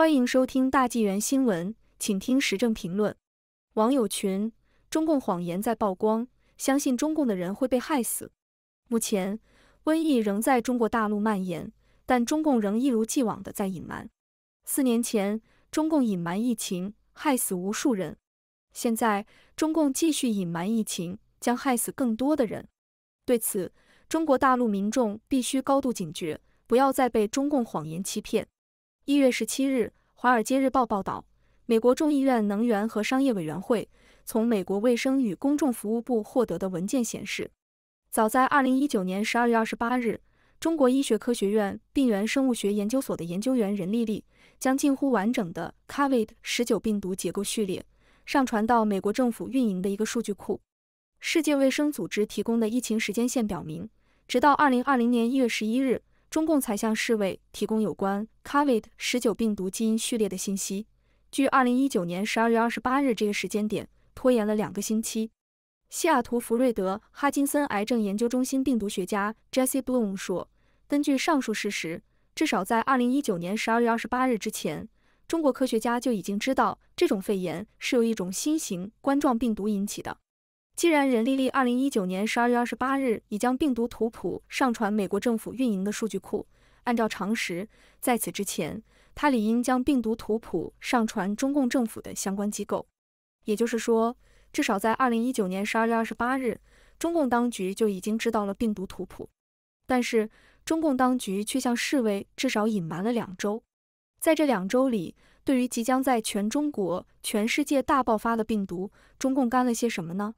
欢迎收听大纪元新闻，请听时政评论。网友群：中共谎言在曝光，相信中共的人会被害死。目前，瘟疫仍在中国大陆蔓延，但中共仍一如既往的在隐瞒。四年前，中共隐瞒疫情，害死无数人；现在，中共继续隐瞒疫情，将害死更多的人。对此，中国大陆民众必须高度警觉，不要再被中共谎言欺骗。一月十七日，《华尔街日报》报道，美国众议院能源和商业委员会从美国卫生与公众服务部获得的文件显示，早在二零一九年十二月二十八日，中国医学科学院病原生物学研究所的研究员任丽丽将近乎完整的 COVID 十九病毒结构序列上传到美国政府运营的一个数据库。世界卫生组织提供的疫情时间线表明，直到二零二零年一月十一日。中共才向世卫提供有关 Covid 十九病毒基因序列的信息，距二零一九年十二月二十八日这个时间点，拖延了两个星期。西雅图福瑞德哈金森癌症研究中心病毒学家 Jesse Bloom 说，根据上述事实，至少在二零一九年十二月二十八日之前，中国科学家就已经知道这种肺炎是由一种新型冠状病毒引起的。既然任丽丽二零一九年十二月二十八日已将病毒图谱上传美国政府运营的数据库，按照常识，在此之前，她理应将病毒图谱上传中共政府的相关机构。也就是说，至少在二零一九年十二月二十八日，中共当局就已经知道了病毒图谱，但是中共当局却向世卫至少隐瞒了两周。在这两周里，对于即将在全中国、全世界大爆发的病毒，中共干了些什么呢？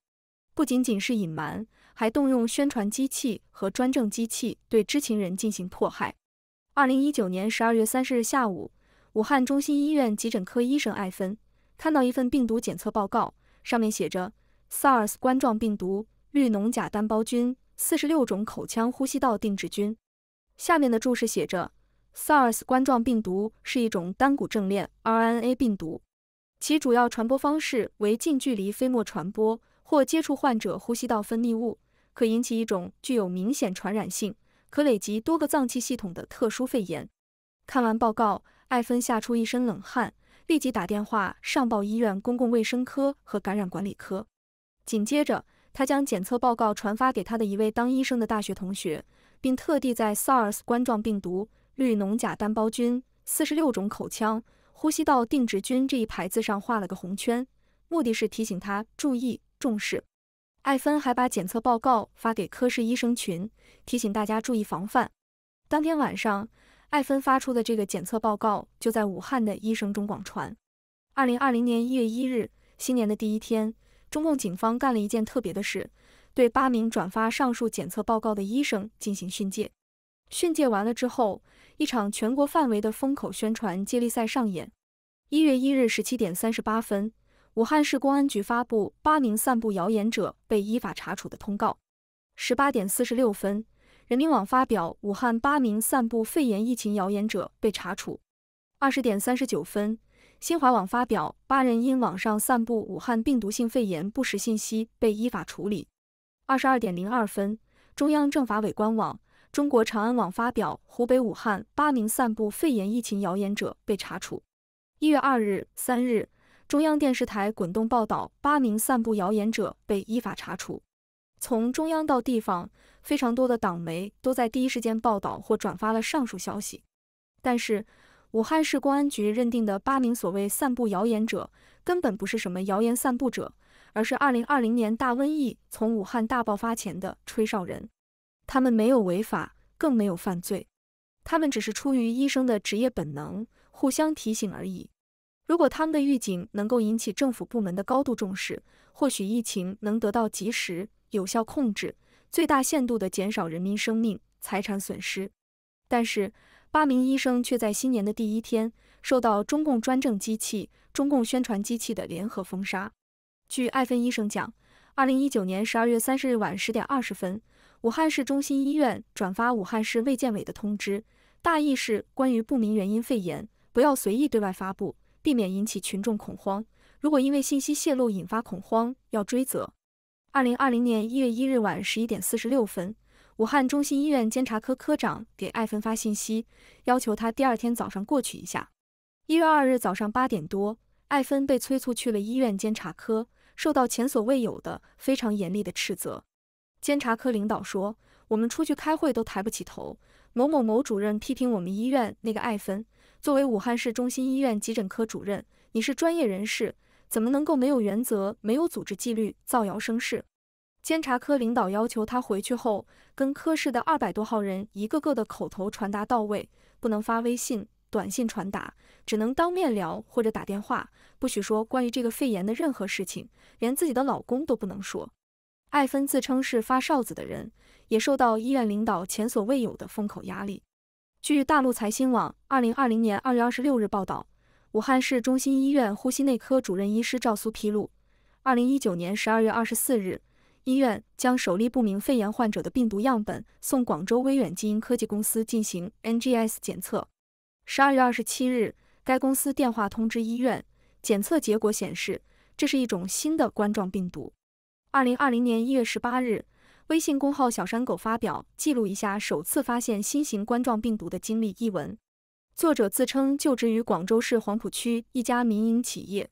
不仅仅是隐瞒，还动用宣传机器和专政机器对知情人进行迫害。二零一九年十二月三十日下午，武汉中心医院急诊科医生艾芬看到一份病毒检测报告，上面写着 SARS 冠状病毒绿脓假单胞菌四十六种口腔呼吸道定植菌。下面的注释写着：SARS 冠状病毒是一种单股正链 RNA 病毒，其主要传播方式为近距离飞沫传播。或接触患者呼吸道分泌物，可引起一种具有明显传染性、可累及多个脏器系统的特殊肺炎。看完报告，艾芬吓出一身冷汗，立即打电话上报医院公共卫生科和感染管理科。紧接着，他将检测报告传发给他的一位当医生的大学同学，并特地在 SARS 冠状病毒绿脓甲单胞菌四十六种口腔、呼吸道定植菌这一牌子上画了个红圈，目的是提醒他注意。重视，艾芬还把检测报告发给科室医生群，提醒大家注意防范。当天晚上，艾芬发出的这个检测报告就在武汉的医生中广传。二零二零年一月一日，新年的第一天，中共警方干了一件特别的事，对八名转发上述检测报告的医生进行训诫。训诫完了之后，一场全国范围的封口宣传接力赛上演。一月一日十七点三十八分。武汉市公安局发布八名散布谣言者被依法查处的通告。十八点四十六分，人民网发表武汉八名散布肺炎疫情谣言者被查处。二十点三十九分，新华网发表八人因网上散布武汉病毒性肺炎不实信息被依法处理。二十二点零二分，中央政法委官网、中国长安网发表湖北武汉八名散布肺炎疫情谣言者被查处。一月二日、三日。中央电视台滚动报道，八名散布谣言者被依法查处。从中央到地方，非常多的党媒都在第一时间报道或转发了上述消息。但是，武汉市公安局认定的八名所谓散布谣言者，根本不是什么谣言散布者，而是二零二零年大瘟疫从武汉大爆发前的吹哨人。他们没有违法，更没有犯罪，他们只是出于医生的职业本能，互相提醒而已。如果他们的预警能够引起政府部门的高度重视，或许疫情能得到及时、有效控制，最大限度地减少人民生命财产损失。但是，八名医生却在新年的第一天受到中共专政机器、中共宣传机器的联合封杀。据艾芬医生讲，二零一九年十二月三十日晚十点二十分，武汉市中心医院转发武汉市卫健委的通知，大意是关于不明原因肺炎，不要随意对外发布。避免引起群众恐慌。如果因为信息泄露引发恐慌，要追责。二零二零年一月一日晚十一点四十六分，武汉中心医院监察科科长给艾芬发信息，要求他第二天早上过去一下。一月二日早上八点多，艾芬被催促去了医院监察科，受到前所未有的非常严厉的斥责。监察科领导说：“我们出去开会都抬不起头。”某某某主任批评我们医院那个艾芬。作为武汉市中心医院急诊科主任，你是专业人士，怎么能够没有原则、没有组织纪律、造谣生事？监察科领导要求他回去后跟科室的二百多号人一个个的口头传达到位，不能发微信、短信传达，只能当面聊或者打电话，不许说关于这个肺炎的任何事情，连自己的老公都不能说。艾芬自称是发哨子的人，也受到医院领导前所未有的封口压力。据大陆财新网二零二零年二月二十六日报道，武汉市中心医院呼吸内科主任医师赵苏披露，二零一九年十二月二十四日，医院将首例不明肺炎患者的病毒样本送广州微远基因科技公司进行 NGS 检测。十二月二十七日，该公司电话通知医院，检测结果显示，这是一种新的冠状病毒。二零二零年一月十八日。微信公号小山狗发表记录一下首次发现新型冠状病毒的经历一文，作者自称就职于广州市黄埔区一家民营企业。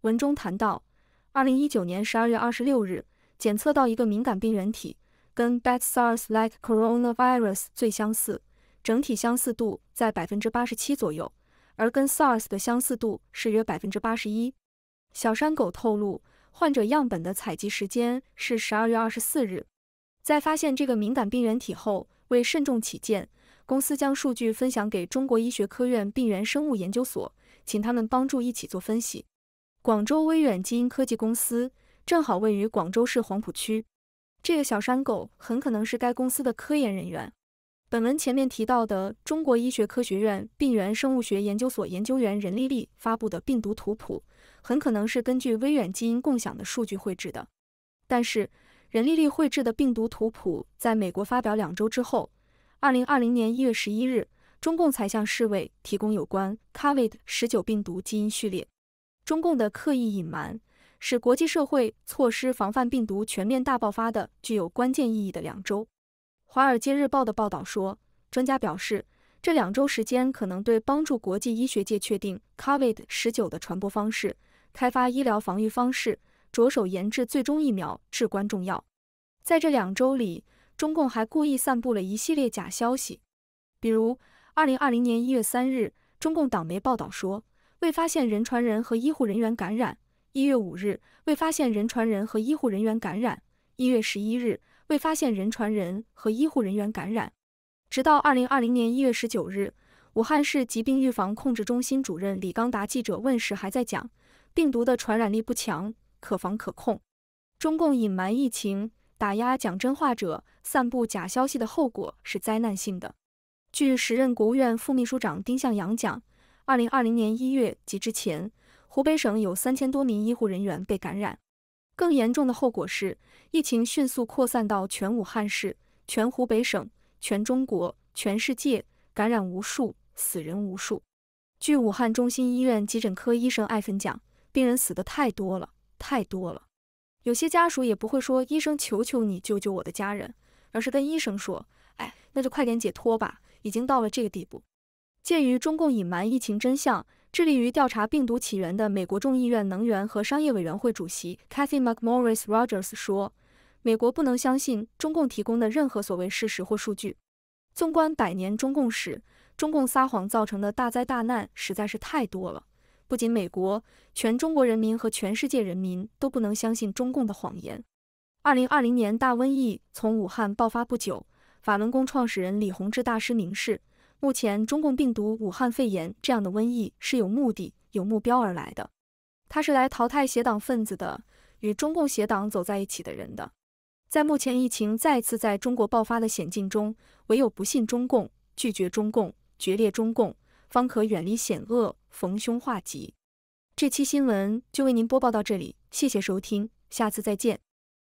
文中谈到，二零一九年十二月二十六日检测到一个敏感病原体，跟 Bet Sars-like Coronavirus 最相似，整体相似度在百分之八十七左右，而跟 Sars 的相似度是约百分之八十一。小山狗透露，患者样本的采集时间是十二月二十四日。在发现这个敏感病原体后，为慎重起见，公司将数据分享给中国医学科学院病原生物研究所，请他们帮助一起做分析。广州微远基因科技公司正好位于广州市黄埔区，这个小山狗很可能是该公司的科研人员。本文前面提到的中国医学科学院病原生物学研究所研究员任丽丽发布的病毒图谱，很可能是根据微远基因共享的数据绘制的，但是。任丽丽绘制的病毒图谱在美国发表两周之后，二零二零年一月十一日，中共才向世卫提供有关 COVID 十九病毒基因序列。中共的刻意隐瞒，使国际社会错失防范病毒全面大爆发的具有关键意义的两周。《华尔街日报》的报道说，专家表示，这两周时间可能对帮助国际医学界确定 COVID 十九的传播方式、开发医疗防御方式。着手研制最终疫苗至关重要。在这两周里，中共还故意散布了一系列假消息，比如二零二零年一月三日，中共党媒报道说未发现人传人和医护人员感染；一月五日，未发现人传人和医护人员感染；一月十一日，未发现人传人和医护人员感染。直到二零二零年一月十九日，武汉市疾病预防控制中心主任李刚达记者问时还在讲病毒的传染力不强。可防可控。中共隐瞒疫情，打压讲真话者，散布假消息的后果是灾难性的。据时任国务院副秘书长丁向阳讲，二零二零年一月及之前，湖北省有三千多名医护人员被感染。更严重的后果是，疫情迅速扩散到全武汉市、全湖北省、全中国、全世界，感染无数，死人无数。据武汉中心医院急诊科医生艾芬讲，病人死的太多了。太多了，有些家属也不会说医生，求求你救救我的家人，而是跟医生说，哎，那就快点解脱吧，已经到了这个地步。鉴于中共隐瞒疫情真相，致力于调查病毒起源的美国众议院能源和商业委员会主席 Kathy McMorris Rogers 说，美国不能相信中共提供的任何所谓事实或数据。纵观百年中共史，中共撒谎造成的大灾大难实在是太多了。不仅美国，全中国人民和全世界人民都不能相信中共的谎言。二零二零年大瘟疫从武汉爆发不久，法轮功创始人李洪志大师明示，目前中共病毒武汉肺炎这样的瘟疫是有目的、有目标而来的，他是来淘汰邪党分子的，与中共邪党走在一起的人的。在目前疫情再次在中国爆发的险境中，唯有不信中共、拒绝中共、决裂中共，方可远离险恶。逢凶化吉。这期新闻就为您播报到这里，谢谢收听，下次再见。